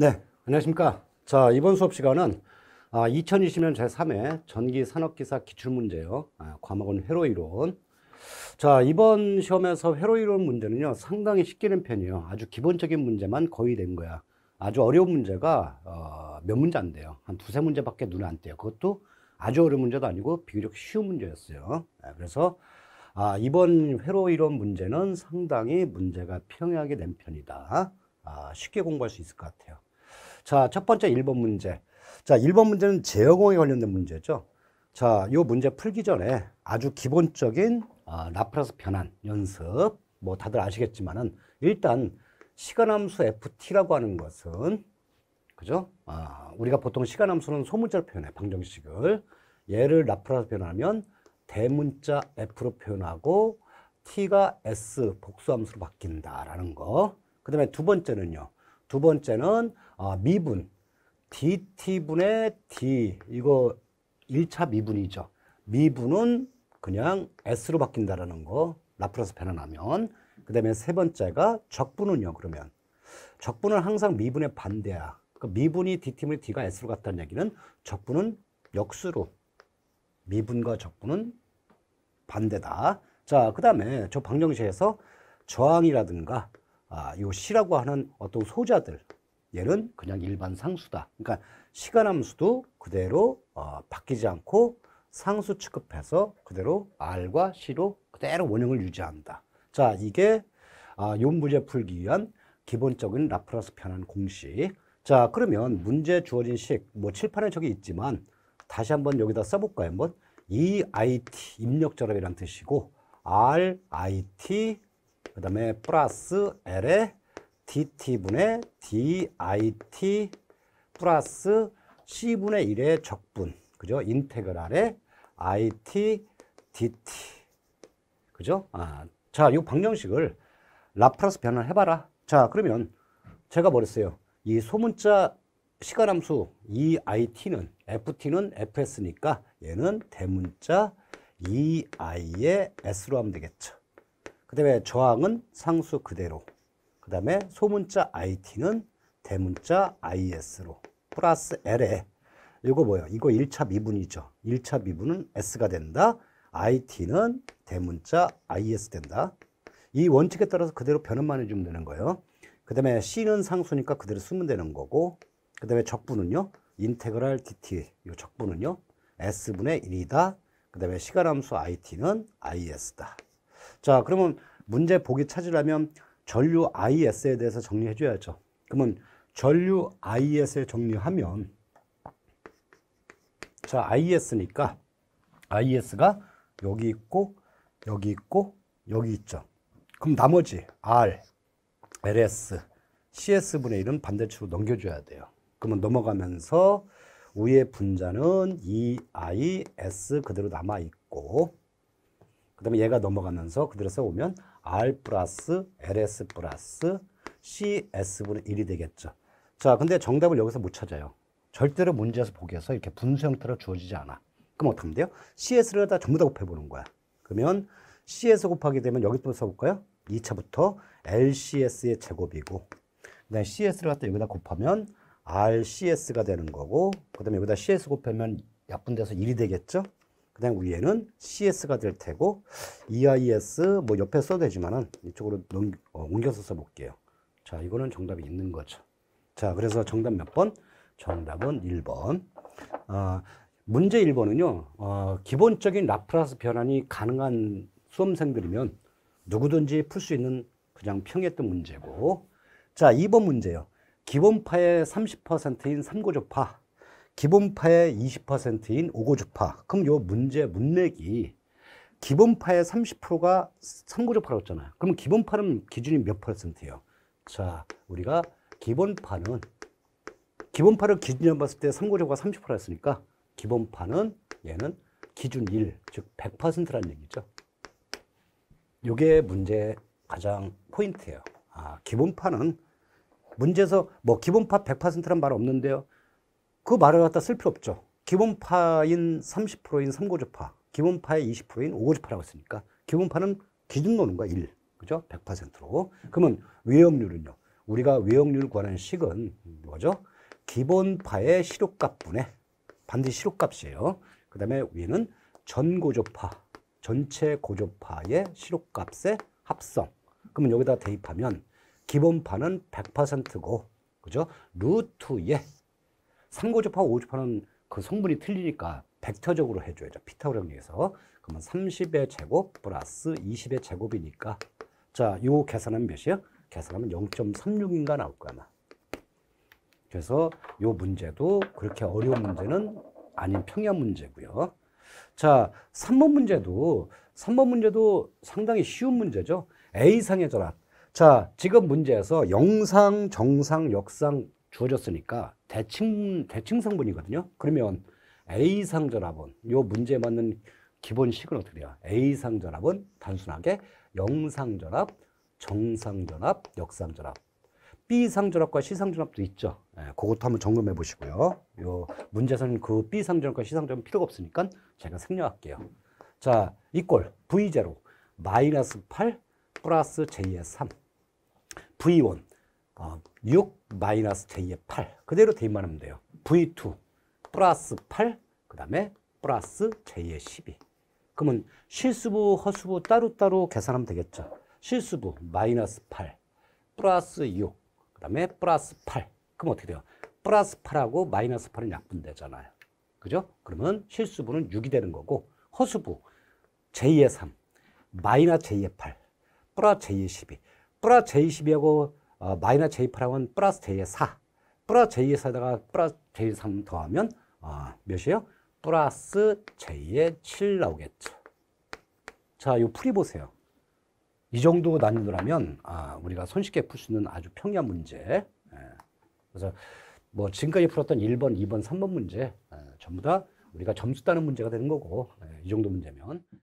네, 안녕하십니까. 자, 이번 수업 시간은 아, 2020년 제3회 전기 산업기사 기출문제요. 아, 과목은 회로이론. 자, 이번 시험에서 회로이론 문제는요, 상당히 쉽게 된 편이에요. 아주 기본적인 문제만 거의 된 거야. 아주 어려운 문제가 어, 몇 문제 안 돼요. 한 두세 문제밖에 눈에 안 띄요. 그것도 아주 어려운 문제도 아니고 비교적 쉬운 문제였어요. 네, 그래서 아, 이번 회로이론 문제는 상당히 문제가 평이하게 된 편이다. 아, 쉽게 공부할 수 있을 것 같아요. 자, 첫 번째 1번 문제. 자, 1번 문제는 제어공에 관련된 문제죠. 자, 요 문제 풀기 전에 아주 기본적인 아, 라플라스 변환 연습. 뭐 다들 아시겠지만은 일단 시간함수 ft라고 하는 것은 그죠? 아, 우리가 보통 시간함수는 소문자로 표현해 방정식을 얘를 라플라스 변하면 환 대문자 f로 표현하고 t가 s 복수함수로 바뀐다라는 거. 그다음에 두 번째는요. 두 번째는 아, 미분. dt분의 d. 이거 1차 미분이죠. 미분은 그냥 s로 바뀐다라는 거. 라플라스 변환하면. 그 다음에 세 번째가 적분은요, 그러면. 적분은 항상 미분의 반대야. 그러니까 미분이 dt분의 d가 s로 갔다는 얘기는 적분은 역수로. 미분과 적분은 반대다. 자, 그 다음에 저 방정식에서 저항이라든가 아, 요 시라고 하는 어떤 소자들 얘는 그냥 일반 상수다. 그러니까 시간함수도 그대로 어, 바뀌지 않고 상수 취급해서 그대로 R과 C로 그대로 원형을 유지한다. 자, 이게 아, 요 문제 풀기 위한 기본적인 라플라스 편한 공식. 자, 그러면 문제 주어진 식, 뭐 칠판에 저기 있지만 다시 한번 여기다 써볼까요? 한번 EIT, 입력 절압이란 뜻이고 RIT, 그 다음에 플러스 L의 DT분의 DIT 플러스 C분의 1의 적분. 그죠? 인테그랄의 IT, DT. 그죠? 아, 자, 이 방정식을 라플라스 변환 해봐라. 자, 그러면 제가 버렸어요. 이 소문자 시간함수 EIT는 FT는 FS니까 얘는 대문자 EI의 S로 하면 되겠죠. 그 다음에 저항은 상수 그대로. 그 다음에 소문자 IT는 대문자 IS로 플러스 L에 이거 뭐예요? 이거 1차 미분이죠. 1차 미분은 S가 된다. IT는 대문자 IS 된다. 이 원칙에 따라서 그대로 변환만 해주면 되는 거예요. 그 다음에 C는 상수니까 그대로 쓰면 되는 거고 그 다음에 적분은요. 인테그랄 DT 이 적분은요. S분의 1이다. 그 다음에 시간함수 IT는 IS다. 자, 그러면 문제 보기 찾으려면 전류 IS에 대해서 정리해 줘야죠. 그러면 전류 IS에 정리하면 자, IS니까 IS가 여기 있고 여기 있고 여기 있죠. 그럼 나머지 R, LS, CS분의 1은 반대쪽으로 넘겨줘야 돼요. 그러면 넘어가면서 위의 분자는 EIS 그대로 남아있고 그 다음에 얘가 넘어가면서 그대로써 오면 R 플러스 LS 플러스 CS분의 1이 되겠죠. 자, 근데 정답을 여기서 못 찾아요. 절대로 문제에서 보기에서 이렇게 분수 형태로 주어지지 않아. 그럼 어떻게 하면 돼요? CS를 다 전부 다 곱해보는 거야. 그러면 CS 곱하게 되면 여기 부터 써볼까요? 2차부터 LCS의 제곱이고 그다음 에 CS를 갖다 여기다 곱하면 RCS가 되는 거고 그다음에 여기다 CS 곱하면 약분돼서 1이 되겠죠? 그냥 위에는 CS가 될 테고 EIS 뭐 옆에 써도 되지만은 이쪽으로 넘, 어, 옮겨서 써볼게요. 자, 이거는 정답이 있는 거죠. 자, 그래서 정답 몇 번? 정답은 1번. 어, 아, 문제 1번은요. 어, 기본적인 라플라스 변환이 가능한 수험생들이면 누구든지 풀 수 있는 그냥 평했던 문제고 자, 2번 문제요. 기본파의 30%인 3고조파 기본파의 20%인 오고주파. 그럼 요 문제 문맥이 기본파의 30%가 삼고주파였잖아요. 그럼 기본파는 기준이 몇 퍼센트예요? 자, 우리가 기본파는 기본파를 기준으로 봤을 때 삼고주파가 30%였으니까 기본파는 얘는 기준 1, 즉 100%라는 얘기죠. 요게 문제 가장 포인트예요. 아, 기본파는 문제에서 뭐 기본파 100%란 말 없는데요. 그 말을 갖다 쓸 필요 없죠. 기본파인 30%인 3고조파 기본파의 20%인 5고조파라고 했으니까 기본파는 기준 노는 거야, 1. 그죠? 100%로. 그러면 외역률은요? 우리가 외역률 을 구하는 식은 뭐죠? 기본파의 시료값분에 반드시 시료값이에요. 그 다음에 위에는 전고조파, 전체 고조파의 시료값의 합성. 그러면 여기다 대입하면 기본파는 100%고, 그죠? 루트의 삼고주5오접하는그 성분이 틀리니까 벡터적으로 해줘야죠. 피타고량에서 그러면 30의 제곱 플러스 20의 제곱이니까 자, 요 계산하면 몇이요? 계산하면 0.36인가 나올 거야, 아마. 그래서 요 문제도 그렇게 어려운 문제는 아닌 평양 문제고요. 자, 3번 문제도 3번 문제도 상당히 쉬운 문제죠. A상의 전압. 자, 지금 문제에서 영상, 정상, 역상 주어졌으니까 대칭, 대칭 상분이거든요. 그러면 A상 전압은 요 문제에 맞는 기본식은 어떻게 돼요? A상 전압은 단순하게 영상 전압, 정상 전압, 역상 전압. B상 전압과 C상 전압도 있죠. 예, 그것도 한번 점검해 보시고요. 요 문제에서는 그 B상 전압과 C상 전압 필요가 없으니까 제가 생략할게요. 자, 이꼴 V0 마이너스 8 플러스 J의 3 V1 어, 6 마이너스 J의 8 그대로 대입만 돼요. V2 플러스 8, 그 다음에 플러스 J의 12. 그러면 실수부, 허수부 따로따로 계산하면 되겠죠. 실수부 마이너스 8, 플러스 6, 그 다음에 플러스 8. 그럼 어떻게 돼요? 플러스 8하고 마이너스 8은 약분되잖아요. 그죠? 그러면 실수부는 6이 되는 거고, 허수부 J의 3, 마이너스 J의 8, 플러스 J의 12. 플러스 j 12하고 어, 마이너 J8하고는 플러스 J의 4. 플러스 J의 4에다가 플러스 J의 3 더하면 어, 몇이에요? 플러스 j 7 나오겠죠. 자, 요 풀이 보세요. 이 정도 난이도라면 아, 우리가 손쉽게 풀 수 있는 아주 평이 문제. 예. 그래서 뭐 지금까지 풀었던 1번, 2번, 3번 문제 예, 전부 다 우리가 점수 따는 문제가 되는 거고 예, 이 정도 문제면